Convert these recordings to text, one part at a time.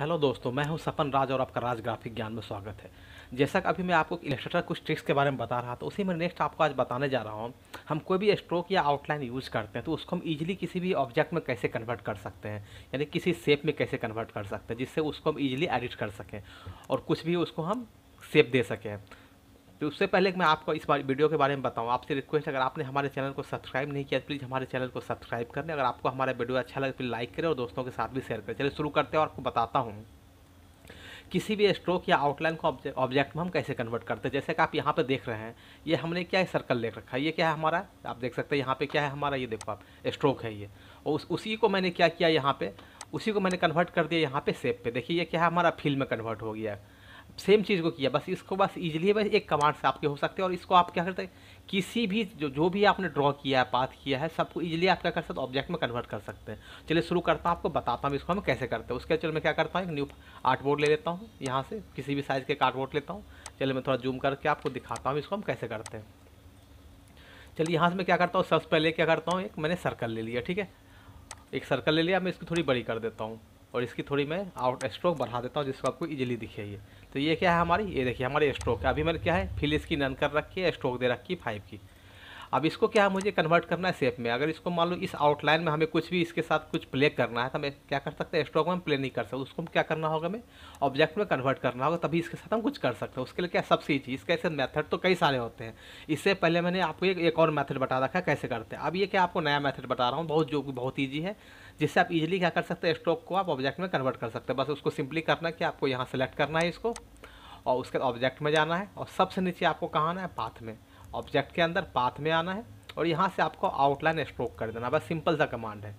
hello दोस्तों मैं हूं सपन राज और आपका राज ग्राफिक ज्ञान में स्वागत है जैसा कि अभी मैं आपको इलेक्ट्रेटर कुछ ट्रिक्स के बारे में बता रहा था उसी में नेक्स्ट आपको आज बताने जा रहा हूं हम कोई भी स्ट्रोक या आउटलाइन यूज़ करते हैं तो उसको हम इजीली किसी भी ऑब्जेक्ट में कैसे कन्वर्ट कर सकते हैं यानी किसी सेप में कैसे कन्वर्ट कर सकते हैं जिससे उसको हम ईजिली एडिट कर सकें और कुछ भी उसको हम सेप दे सकें तो उससे पहले मैं आपको इस बार वीडियो के बारे में बताऊँ आपसे रिक्वेस्ट अगर आपने हमारे चैनल को सब्सक्राइब नहीं किया प्लीज़ तो हमारे चैनल को सब्सक्राइब कर लें अगर आपको हमारा वीडियो अच्छा लगे प्लीज़ तो लाइक करें और दोस्तों के साथ भी शेयर करें चलिए शुरू करते हैं और आपको बताता हूँ किसी भी स्ट्रोक या आउटलाइन को ऑब्जेक्ट में हम कैसे कन्वर्ट करते हैं जैसे कि आप यहाँ पर देख रहे हैं ये हमने क्या है सर्कल लिख रखा है ये क्या है हमारा आप देख सकते हैं यहाँ पर क्या है हमारा ये देखो आप स्ट्रोक है ये और उस उसी को मैंने क्या किया यहाँ पे उसी को मैंने कन्वर्ट कर दिया यहाँ पे सेप पे देखिए ये क्या है हमारा फील्ड में कन्वर्ट हो गया है सेम चीज़ को किया बस इसको बस ईजिली बस एक कमांड से आपके हो सकते हैं और इसको आप क्या करते हैं किसी भी जो जो भी आपने ड्रॉ किया है पाथ किया है सबको ईजिली आप क्या कर सकते हो ऑब्जेक्ट में कन्वर्ट कर सकते हैं चलिए शुरू करता हूँ आपको बताता हूँ इसको हम कैसे करते हैं उसके चलो मैं क्या करता हूँ एक न्यू आर्ट बोर्ड ले लेता हूँ यहाँ से किसी भी साइज़ के आर्ट बोर्ड लेता हूँ चलिए मैं थोड़ा जूम करके आपको दिखाता हूँ इसको हम कैसे करते हैं चलिए यहाँ से मैं क्या करता हूँ सबसे पहले क्या करता हूँ एक मैंने सर्कल ले लिया ठीक है एक सर्कल ले लिया मैं इसकी थोड़ी बड़ी कर देता हूँ और इसकी थोड़ी मैं आउट स्ट्रोक बढ़ा देता हूँ जिसको आपको इजीली दिखे ये तो ये क्या है हमारी ये देखिए हमारी स्ट्रोक अभी मैंने क्या है फिलिस की नन कर रखी है स्ट्रोक दे रखी है फाइव की अब इसको क्या मुझे कन्वर्ट करना है सेप में अगर इसको मान लो इस आउटलाइन में हमें कुछ भी इसके साथ कुछ प्ले करना है तो हम क्या कर सकते हैं स्ट्रोक में प्ले नहीं कर सकते उसको हम क्या करना होगा हमें ऑब्जेक्ट में कन्वर्ट करना होगा तभी इसके साथ हम कुछ कर सकते हैं उसके लिए क्या सबसे चीज़ इसके ऐसे मैथड तो कई सारे होते हैं इससे पहले मैंने आपको एक, एक और मैथड बता रखा है कैसे करते हैं अब ये क्या आपको नया मैथड बता रहा हूँ बहुत जो बहुत ईजी है जिससे आप इजीली क्या कर सकते हैं स्ट्रोक को आप ऑब्जेक्ट में कन्वर्ट कर सकते हैं बस उसको सिंपली करना कि आपको यहाँ सेलेक्ट करना है इसको और उसके ऑब्जेक्ट में जाना है और सबसे नीचे आपको कहाँ आना है पाथ में ऑब्जेक्ट के अंदर पाथ में आना है और यहाँ से आपको आउटलाइन स्ट्रोक कर देना बस सिंपल सा कमांड है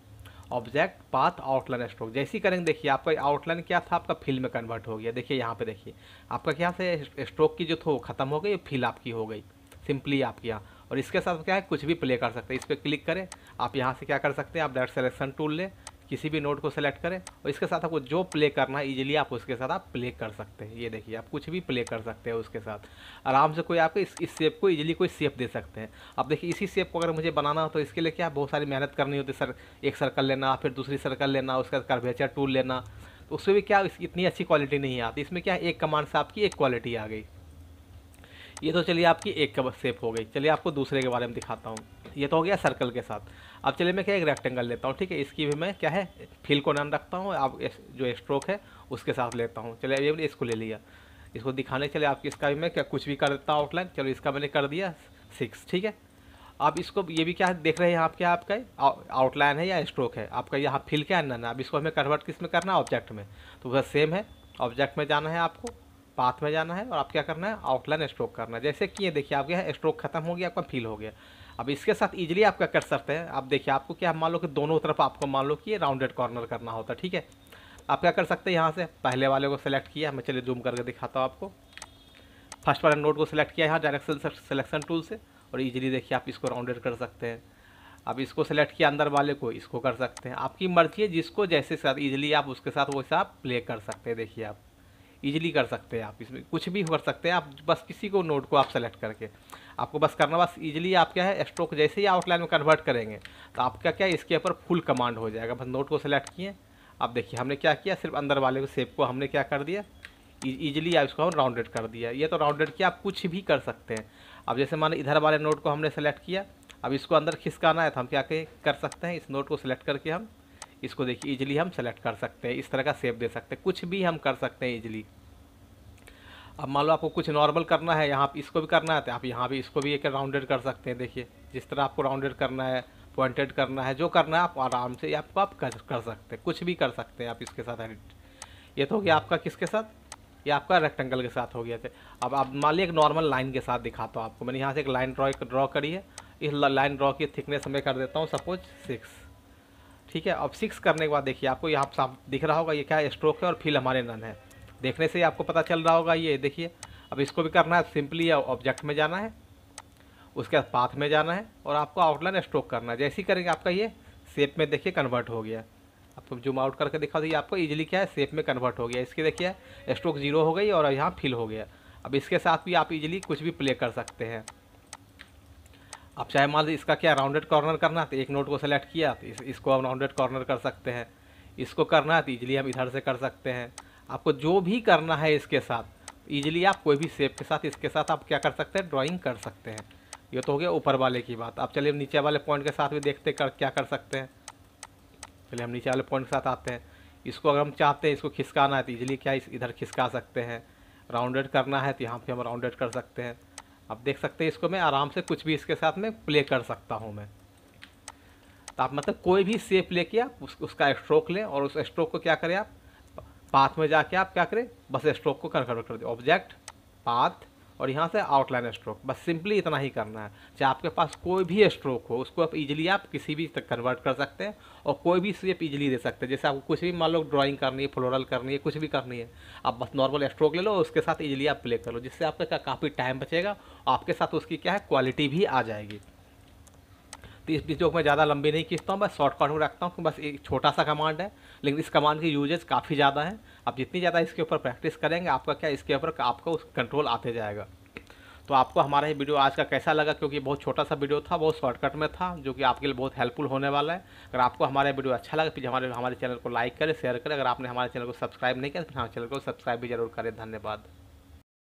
ऑब्जेक्ट पाथ आउटलाइन स्ट्रोक जैसे ही करेंगे देखिए आपका आउटलाइन क्या था आपका फिल में कन्वर्ट हो गया देखिए यहाँ पे देखिए आपका क्या से स्ट्रोक की जो थो ख़त्म हो गई फिल आपकी हो गई सिंपली आपके यहाँ और इसके साथ क्या है कुछ भी प्ले कर सकते हैं इस पर क्लिक करें आप यहाँ से क्या कर सकते हैं आप डायरेक्ट सेलेक्शन टूल लें किसी भी नोट को सिलेक्ट करें और इसके साथ आपको जो प्ले करना है ईजिली आप उसके साथ आप प्ले कर सकते हैं ये देखिए आप कुछ भी प्ले कर सकते हैं उसके साथ आराम से कोई आपको इस इस शेप को ईजिली कोई सेप दे सकते हैं आप देखिए इसी सेप को अगर मुझे बनाना हो तो इसके लिए क्या बहुत सारी मेहनत करनी होती है सर एक सर्कल लेना फिर दूसरी सर्कल लेना उसके बाद कर्वेचर टूल लेना तो उसमें भी क्या इतनी अच्छी क्वालिटी नहीं आती इसमें क्या एक कमांड से आपकी एक क्वालिटी आ गई ये तो चलिए आपकी एक सेप हो गई चलिए आपको दूसरे के बारे में दिखाता हूँ ये तो हो गया सर्कल के साथ अब चलिए मैं क्या एक रेक्टेंगल लेता हूँ ठीक है इसकी भी मैं क्या है फील को नाम रखता हूँ आप जो स्ट्रोक है उसके साथ लेता हूँ चलिए अभी मैंने इसको ले लिया इसको दिखाने चले आप इसका भी मैं क्या कुछ भी कर देता हूँ आउटलाइन चलो इसका मैंने कर दिया सिक्स ठीक है आप इसको ये भी क्या देख रहे हैं आपके आपका आउटलाइन है या स्ट्रोक है आपका यहाँ फिल क्या है ना अब इसको हमें कन्वर्ट किस में करना है ऑब्जेक्ट में तो वह सेम है ऑब्जेक्ट में जाना है आपको पाथ में जाना है और आप क्या करना है आउटलाइन स्ट्रोक करना है जैसे कि ये देखिए आपके यहाँ स्ट्रोक खत्म हो गया आपका फिल हो गया अब इसके साथ इजीली आपका कर सकते हैं आप देखिए आपको क्या मान लो कि दोनों तरफ आपको मान लो कि ये राउंडेड कॉर्नर करना होता है ठीक है आप क्या कर सकते हैं यहाँ से पहले वाले को सिलेक्ट किया मैं चलिए जूम करके दिखाता हूँ आपको फर्स्ट वाले नोट को सिलेक्ट किया यहाँ डायरेक्शन सिलेक्शन टूल से और ईजिली देखिए आप इसको राउंडेड कर सकते हैं अब इसको सेलेक्ट किया अंदर वाले को इसको कर सकते हैं आपकी मर्जी है जिसको जैसे साथ ईजिली आप उसके साथ वैसे आप प्ले कर सकते हैं देखिए आप ईजिली कर सकते हैं आप इसमें कुछ भी कर सकते हैं आप बस किसी को नोट को आप सेलेक्ट करके आपको बस करना बस ईजिली आप क्या है स्ट्रोक जैसे ही आउटलाइन में कन्वर्ट करेंगे तो आपका क्या इसके ऊपर फुल कमांड हो जाएगा बस नोट को सेलेक्ट किए आप देखिए हमने क्या किया सिर्फ अंदर वाले को सेप को हमने क्या कर दिया ईजिली e- आप इसको हम राउंडेड कर दिया ये तो राउंडेड किया आप कुछ भी कर सकते हैं अब जैसे मान इधर वाले नोट को हमने सेलेक्ट किया अब इसको अंदर खिसकाना है तो हम क्या कर सकते हैं इस नोट को सेलेक्ट करके हम इसको देखिए इजिली हम सेलेक्ट कर सकते हैं इस तरह का सेप दे सकते हैं कुछ भी हम कर सकते हैं ईजिली अब मान लो आपको कुछ नॉर्मल करना है यहाँ इसको भी करना है तो आप यहाँ भी इसको भी एक राउंडेड कर सकते हैं देखिए जिस तरह आपको राउंडेड करना है पॉइंटेड करना है जो करना है आप आराम से आप आप कर, कर सकते हैं कुछ भी कर सकते हैं आप इसके साथ एडिट ये तो हो गया आपका किसके साथ ये आपका रेक्टेंगल के साथ हो गया थे अब आप मान ली एक नॉर्मल लाइन के साथ दिखाता हूँ आपको मैंने यहाँ से एक लाइन ड्रॉ ड्रॉ करी है इस लाइन ड्रॉ की थिकनेस मैं कर देता हूँ सपोज सिक्स ठीक है अब सिक्स करने के बाद देखिए आपको यहाँ साफ दिख रहा होगा ये क्या स्ट्रोक है और फील हमारे नन है देखने से ही आपको पता चल रहा होगा ये देखिए अब इसको भी करना है सिंपली ऑब्जेक्ट में जाना है उसके बाद पाथ में जाना है और आपको आउटलाइन स्ट्रोक करना है जैसे ही करेंगे आपका ये सेप में देखिए कन्वर्ट हो गया आपको जूम आउट करके दिखा दीजिए आपको ईजिली क्या है सेप में कन्वर्ट हो गया इसके देखिए स्ट्रोक जीरो हो गई और यहाँ फिल हो गया अब इसके साथ भी आप इजीली कुछ भी प्ले कर सकते हैं आप चाहे मान लीजिए इसका क्या राउंडेड कॉर्नर करना तो एक नोट को सेलेक्ट किया तो इस, इसको हम राउंडेड कॉर्नर कर सकते हैं इसको करना है तो ईजिली हम इधर से कर सकते हैं आपको जो भी करना है इसके साथ ईजिली आप कोई भी सेप के साथ इसके साथ आप क्या कर सकते हैं ड्राइंग कर सकते हैं ये तो हो गया ऊपर वाले की बात आप चलिए हम नीचे वाले पॉइंट के साथ भी देखते कर क्या कर सकते हैं चलिए हम नीचे वाले पॉइंट के साथ आते हैं इसको अगर हम चाहते हैं इसको खिसकाना है तो ईजिली क्या इस इधर खिसका सकते हैं राउंडेड करना है तो यहाँ पे हम राउंडेड कर सकते हैं आप देख सकते हैं इसको मैं आराम से कुछ भी इसके साथ में प्ले कर सकता हूँ मैं तो आप मतलब कोई भी सेप ले किया उस, उसका स्ट्रोक लें और उस स्ट्रोक को क्या करें आप पाथ में जाके आप क्या करें बस स्ट्रोक को कर कर, कर दें ऑब्जेक्ट पाथ और यहाँ से आउटलाइन स्ट्रोक बस सिंपली इतना ही करना है चाहे आपके पास कोई भी स्ट्रोक हो उसको आप इजीली आप किसी भी तक कन्वर्ट कर सकते हैं और कोई भी शेप इजीली दे सकते हैं जैसे आपको कुछ भी मान लो ड्राइंग करनी है फ्लोरल करनी है कुछ भी करनी है आप बस नॉर्मल स्ट्रोक ले लो उसके साथ ईजिली आप प्ले कर लो जिससे आपका का, काफ़ी टाइम बचेगा आपके साथ उसकी क्या है क्वालिटी भी आ जाएगी तो इस वीडियो को मैं ज़्यादा लंबी नहीं खींचता हूँ बस शॉर्टकट में रखता हूँ बस एक छोटा सा कमांड है लेकिन इस कमांड के यूजेज काफ़ी ज़्यादा हैं आप जितनी ज़्यादा इसके ऊपर प्रैक्टिस करेंगे आपका क्या इसके ऊपर आपको कंट्रोल आते जाएगा तो आपको हमारा ये वीडियो आज का कैसा लगा क्योंकि बहुत छोटा सा वीडियो था बहुत शॉर्टकट में था जो कि आपके लिए बहुत हेल्पफुल होने वाला है अगर आपको हमारा वीडियो अच्छा लगा प्लीज़ हमारे हमारे चैनल को लाइक करें शेयर करें अगर आपने हमारे चैनल को सब्सक्राइब नहीं किया तो हमारे चैनल को सब्सक्राइब भी जरूर करें धन्यवाद